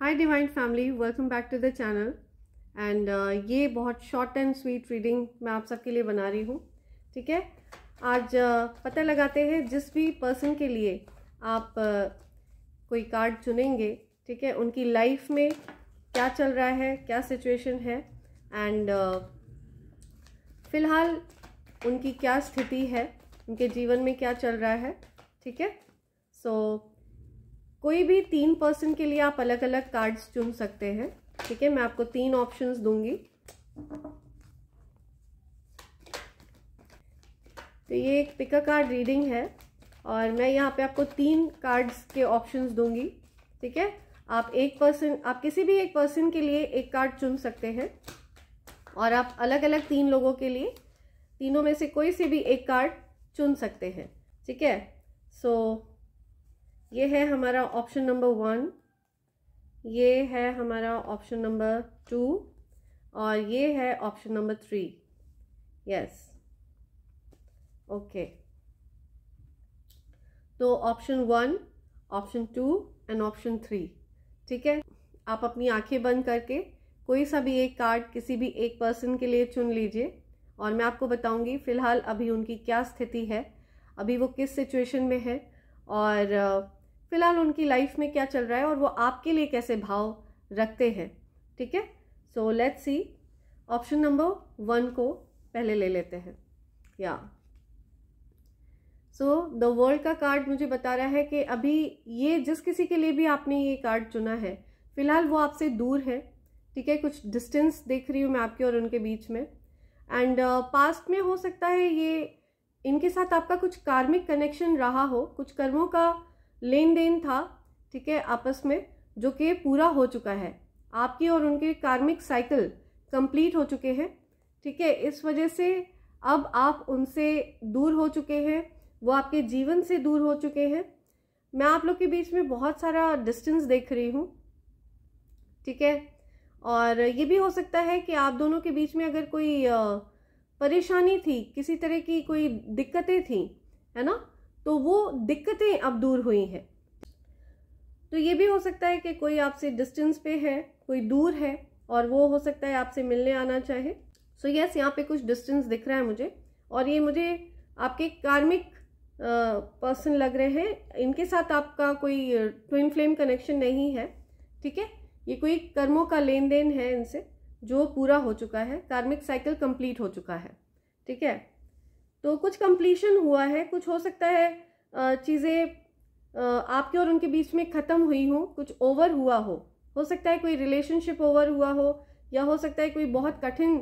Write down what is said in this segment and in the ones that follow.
Hi divine family welcome back to the channel and ये बहुत short and sweet reading मैं आप सबके लिए बना रही हूँ ठीक है आज uh, पता लगाते हैं जिस भी पर्सन के लिए आप uh, कोई कार्ड चुनेंगे ठीक है उनकी लाइफ में क्या चल रहा है क्या सिचुएशन है एंड uh, फिलहाल उनकी क्या स्थिति है उनके जीवन में क्या चल रहा है ठीक है सो so, कोई भी तीन पर्सन के लिए आप अलग अलग कार्ड्स चुन सकते हैं ठीक है मैं आपको तीन ऑप्शंस दूंगी तो ये एक पिका कार्ड रीडिंग है और मैं यहाँ पे आपको तीन कार्ड्स के ऑप्शंस दूंगी ठीक है आप एक पर्सन आप किसी भी एक पर्सन के लिए एक कार्ड चुन सकते हैं और आप अलग अलग तीन लोगों के लिए तीनों में से कोई से भी एक कार्ड चुन सकते हैं ठीक है सो so, ये है हमारा ऑप्शन नंबर वन ये है हमारा ऑप्शन नंबर टू और ये है option number three yes okay तो option one option two and option three ठीक है आप अपनी आंखें बंद करके कोई सा भी एक कार्ड किसी भी एक पर्सन के लिए चुन लीजिए और मैं आपको बताऊंगी फ़िलहाल अभी उनकी क्या स्थिति है अभी वो किस सिचुएशन में है और फ़िलहाल उनकी लाइफ में क्या चल रहा है और वो आपके लिए कैसे भाव रखते हैं ठीक है so let's see option number one को पहले ले लेते हैं या सो द वर्ल्ड का कार्ड मुझे बता रहा है कि अभी ये जिस किसी के लिए भी आपने ये कार्ड चुना है फिलहाल वो आपसे दूर है ठीक है कुछ डिस्टेंस देख रही हूँ मैं आपके और उनके बीच में एंड पास्ट uh, में हो सकता है ये इनके साथ आपका कुछ कार्मिक कनेक्शन रहा हो कुछ कर्मों का लेन देन था ठीक है आपस में जो कि पूरा हो चुका है आपकी और उनके कार्मिक साइकिल कंप्लीट हो चुके हैं ठीक है इस वजह से अब आप उनसे दूर हो चुके हैं वो आपके जीवन से दूर हो चुके हैं मैं आप लोग के बीच में बहुत सारा डिस्टेंस देख रही हूँ ठीक है और ये भी हो सकता है कि आप दोनों के बीच में अगर कोई परेशानी थी किसी तरह की कोई दिक्कतें थी है ना तो वो दिक्कतें अब दूर हुई हैं तो ये भी हो सकता है कि कोई आपसे डिस्टेंस पे है कोई दूर है और वो हो सकता है आपसे मिलने आना चाहे सो यस यहाँ पे कुछ डिस्टेंस दिख रहा है मुझे और ये मुझे आपके कार्मिक पर्सन लग रहे हैं इनके साथ आपका कोई ट्विन फ्लेम कनेक्शन नहीं है ठीक है ये कोई कर्मों का लेन देन है इनसे जो पूरा हो चुका है कार्मिक साइकिल कंप्लीट हो चुका है ठीक है तो कुछ कंप्लीशन हुआ है कुछ हो सकता है चीज़ें आपके और उनके बीच में ख़त्म हुई हो कुछ ओवर हुआ हो हो सकता है कोई रिलेशनशिप ओवर हुआ हो या हो सकता है कोई बहुत कठिन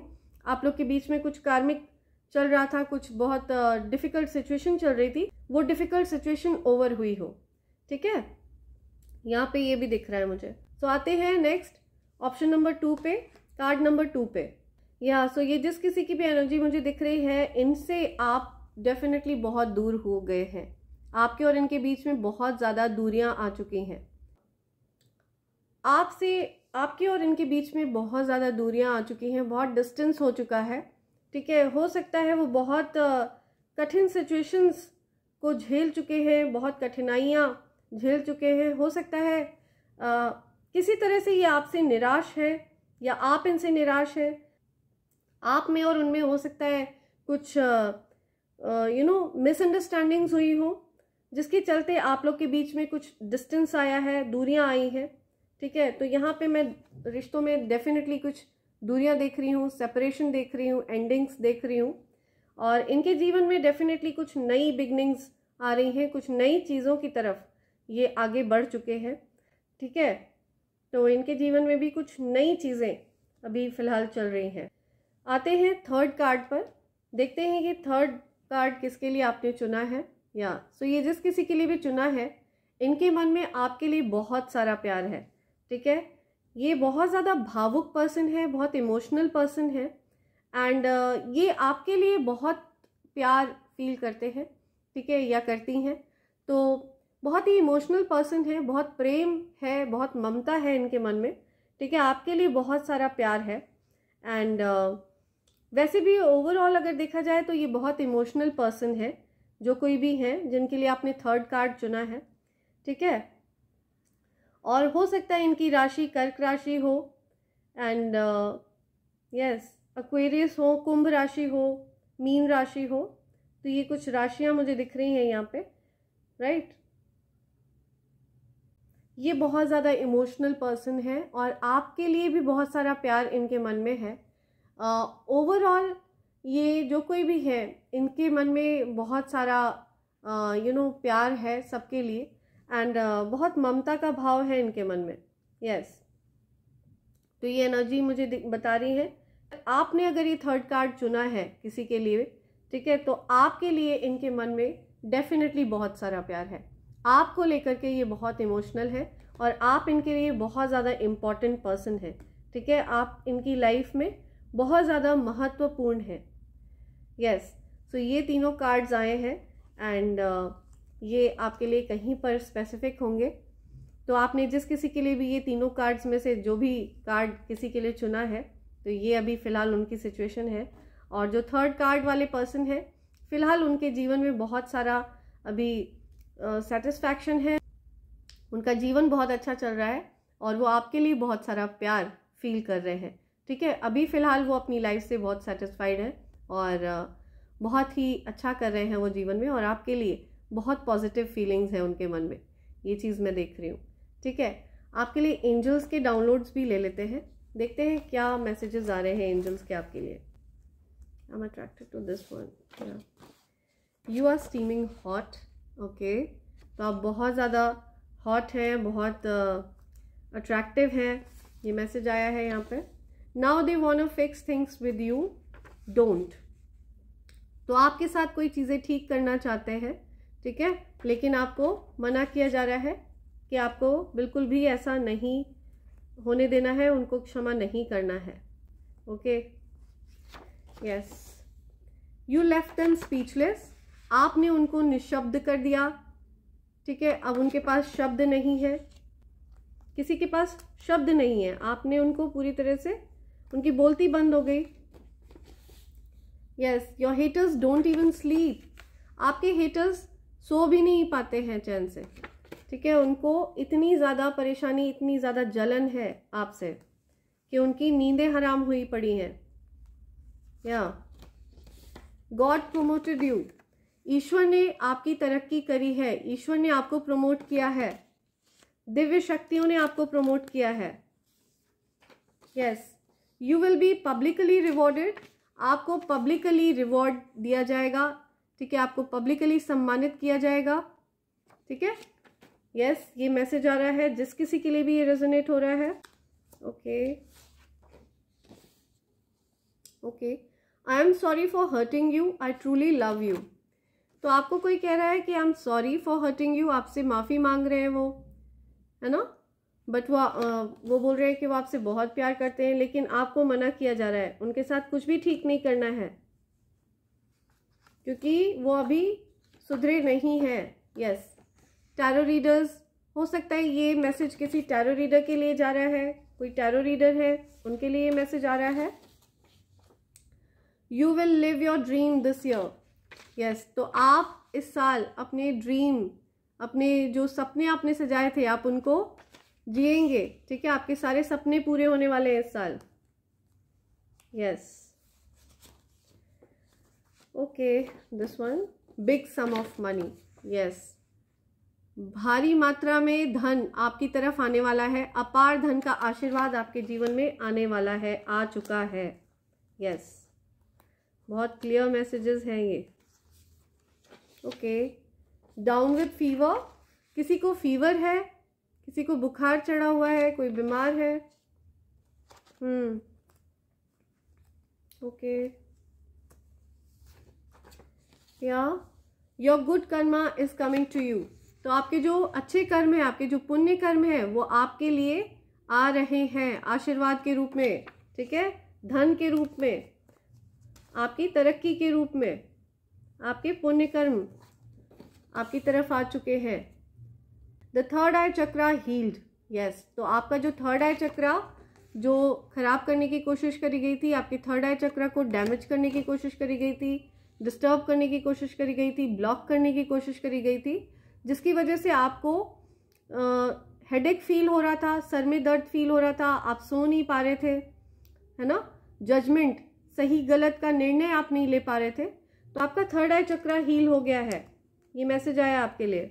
आप लोग के बीच में कुछ कार्मिक चल रहा था कुछ बहुत डिफ़िकल्ट सिचुएशन चल रही थी वो डिफ़िकल्ट सिचुएशन ओवर हुई हो ठीक है यहाँ पे ये भी दिख रहा है मुझे तो so, आते हैं नेक्स्ट ऑप्शन नंबर टू पे कार्ड नंबर टू पे या सो ये जिस किसी की भी एनर्जी मुझे दिख रही है इनसे आप डेफिनेटली बहुत दूर हो गए हैं आपके और इनके बीच में बहुत ज़्यादा दूरियां आ चुकी हैं आपसे आपके और इनके बीच में बहुत ज़्यादा दूरियां आ चुकी हैं बहुत डिस्टेंस हो चुका है ठीक है हो सकता है वो बहुत कठिन सिचुएशंस को झेल चुके हैं बहुत कठिनाइयाँ झेल चुके हैं हो सकता है आ, किसी तरह से ये आपसे निराश है या आप इनसे निराश हैं आप में और उनमें हो सकता है कुछ यू नो मिसअंडरस्टैंडिंग्स हुई हो जिसके चलते आप लोग के बीच में कुछ डिस्टेंस आया है दूरियां आई हैं ठीक है तो यहाँ पे मैं रिश्तों में डेफिनेटली कुछ दूरियां देख रही हूँ सेपरेशन देख रही हूँ एंडिंग्स देख रही हूँ और इनके जीवन में डेफिनेटली कुछ नई बिगनिंग्स आ रही हैं कुछ नई चीज़ों की तरफ ये आगे बढ़ चुके हैं ठीक है तो इनके जीवन में भी कुछ नई चीज़ें अभी फ़िलहाल चल रही हैं आते हैं थर्ड कार्ड पर देखते हैं कि थर्ड कार्ड किसके लिए आपने चुना है या सो ये जिस किसी के लिए भी चुना है इनके मन में आपके लिए बहुत सारा प्यार है ठीक है ये बहुत ज़्यादा भावुक पर्सन है बहुत इमोशनल पर्सन है एंड uh, ये आपके लिए बहुत प्यार फील करते हैं ठीक है या करती हैं तो बहुत ही इमोशनल पर्सन है बहुत प्रेम है बहुत ममता है इनके मन में ठीक है आपके लिए बहुत सारा प्यार है एंड uh, वैसे भी ओवरऑल अगर देखा जाए तो ये बहुत इमोशनल पर्सन है जो कोई भी है जिनके लिए आपने थर्ड कार्ड चुना है ठीक है और हो सकता है इनकी राशि कर्क राशि हो एंड यस अक्वेरियस हो कुंभ राशि हो मीन राशि हो तो ये कुछ राशियां मुझे दिख रही हैं यहाँ पे राइट ये बहुत ज़्यादा इमोशनल पर्सन है और आपके लिए भी बहुत सारा प्यार इनके मन में है ओवरऑल ये जो कोई भी है इनके मन में बहुत सारा यू नो प्यार है सबके लिए एंड बहुत ममता का भाव है इनके मन में यस yes. तो ये एनर्जी मुझे बता रही है आपने अगर ये थर्ड कार्ड चुना है किसी के लिए ठीक है तो आपके लिए इनके मन में डेफिनेटली बहुत सारा प्यार है आपको लेकर के ये बहुत इमोशनल है और आप इनके लिए बहुत ज़्यादा इम्पॉर्टेंट पर्सन है ठीक है आप इनकी लाइफ में बहुत ज़्यादा महत्वपूर्ण है यस yes, सो so ये तीनों कार्ड्स आए हैं एंड uh, ये आपके लिए कहीं पर स्पेसिफिक होंगे तो आपने जिस किसी के लिए भी ये तीनों कार्ड्स में से जो भी कार्ड किसी के लिए चुना है तो ये अभी फ़िलहाल उनकी सिचुएशन है और जो थर्ड कार्ड वाले पर्सन हैं फ़िलहाल उनके जीवन में बहुत सारा अभी सेटिस्फैक्शन uh, है उनका जीवन बहुत अच्छा चल रहा है और वो आपके लिए बहुत सारा प्यार फील कर रहे हैं ठीक है अभी फ़िलहाल वो अपनी लाइफ से बहुत सेटिस्फाइड है और बहुत ही अच्छा कर रहे हैं वो जीवन में और आपके लिए बहुत पॉजिटिव फीलिंग्स हैं उनके मन में ये चीज़ मैं देख रही हूँ ठीक है आपके लिए एंजल्स के डाउनलोड्स भी ले लेते हैं देखते हैं क्या मैसेजेस आ रहे हैं एंजल्स के आपके लिए I am attracted to this one you are steaming hot okay तो आप बहुत ज़्यादा हॉट हैं बहुत अट्रैक्टिव uh, हैं ये मैसेज आया है यहाँ पर now they want to fix things with you don't तो आपके साथ कोई चीज़ें ठीक करना चाहते हैं ठीक है लेकिन आपको मना किया जा रहा है कि आपको बिल्कुल भी ऐसा नहीं होने देना है उनको क्षमा नहीं करना है okay yes you left them speechless आपने उनको निशब्द कर दिया ठीक है अब उनके पास शब्द नहीं है किसी के पास शब्द नहीं है आपने उनको पूरी तरह से उनकी बोलती बंद हो गई yes your haters don't even sleep आपके हेटर्स सो भी नहीं पाते हैं चैन से ठीक है उनको इतनी ज़्यादा परेशानी इतनी ज़्यादा जलन है आपसे कि उनकी नींदें हराम हुई पड़ी हैं या गॉड प्रोमोटेड यू ईश्वर ने आपकी तरक्की करी है ईश्वर ने आपको प्रमोट किया है दिव्य शक्तियों ने आपको प्रमोट किया है yes yes. You will be publicly rewarded आपको पब्लिकली रिवॉर्ड दिया जाएगा ठीक है आपको पब्लिकली सम्मानित किया जाएगा ठीक है यस ये मैसेज आ रहा है जिस किसी के लिए भी ये रेजोनेट हो रहा है okay okay I am sorry for hurting you I truly love you तो आपको कोई कह रहा है कि I am sorry for hurting you आपसे माफ़ी मांग रहे हैं वो है ना बट वो वो बोल रहे हैं कि वो आपसे बहुत प्यार करते हैं लेकिन आपको मना किया जा रहा है उनके साथ कुछ भी ठीक नहीं करना है क्योंकि वो अभी सुधरे नहीं है यस टैरो रीडर्स हो सकता है ये मैसेज किसी टैरो रीडर के लिए जा रहा है कोई टैरो रीडर है उनके लिए ये मैसेज आ रहा है you will live your dream this year yes तो आप इस साल अपने ड्रीम अपने जो सपने आपने सजाए थे आप उनको जिएंगे ठीक है आपके सारे सपने पूरे होने वाले हैं इस साल yes okay this one big sum of money yes भारी मात्रा में धन आपकी तरफ आने वाला है अपार धन का आशीर्वाद आपके जीवन में आने वाला है आ चुका है यस yes. बहुत क्लियर मैसेजेस हैं ये ओके डाउन विथ फीवर किसी को फीवर है किसी को बुखार चढ़ा हुआ है कोई बीमार है हम्म ओके या your good karma is coming to you तो आपके जो अच्छे कर्म है आपके जो पुण्य कर्म है वो आपके लिए आ रहे हैं आशीर्वाद के रूप में ठीक है धन के रूप में आपकी तरक्की के रूप में आपके पुण्य कर्म आपकी तरफ आ चुके हैं the third eye chakra healed yes तो आपका जो थर्ड आई चक्रा जो खराब करने की कोशिश करी गई थी आपके थर्ड आई चक्रा को डैमेज करने की कोशिश करी गई थी डिस्टर्ब करने की कोशिश करी गई थी ब्लॉक करने की कोशिश करी गई थी जिसकी वजह से आपको हेड एक फील हो रहा था सर में दर्द फील हो रहा था आप सो नहीं पा रहे थे है ना जजमेंट सही गलत का निर्णय आप नहीं ले पा रहे थे तो आपका थर्ड आई चक्रा हील हो गया है ये मैसेज आया आपके लिए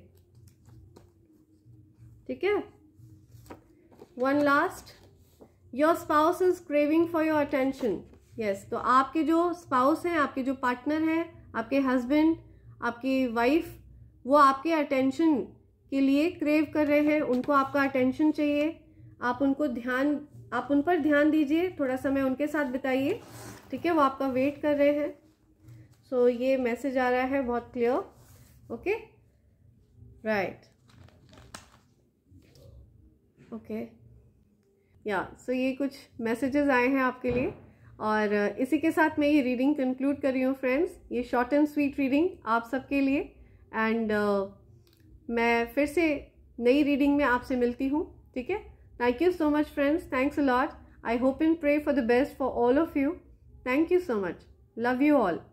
ठीक है one last your spouse is craving for your attention yes तो आपके जो स्पाउस हैं आपके जो पार्टनर हैं आपके हस्बैंड आपकी वाइफ वो आपके अटेंशन के लिए क्रेव कर रहे हैं उनको आपका अटेंशन चाहिए आप उनको ध्यान आप उन पर ध्यान दीजिए थोड़ा समय उनके साथ बिताइए ठीक है वो आपका वेट कर रहे हैं सो so, ये मैसेज आ रहा है बहुत क्लियर ओके राइट ओके या सो ये कुछ मैसेजेस आए हैं आपके लिए और uh, इसी के साथ मैं ये रीडिंग कंक्लूड कर रही हूँ फ्रेंड्स ये शॉर्ट एंड स्वीट रीडिंग आप सबके लिए एंड uh, मैं फिर से नई रीडिंग में आपसे मिलती हूँ ठीक है thank you so much friends thanks lot I hope and pray for the best for all of you thank you so much love you all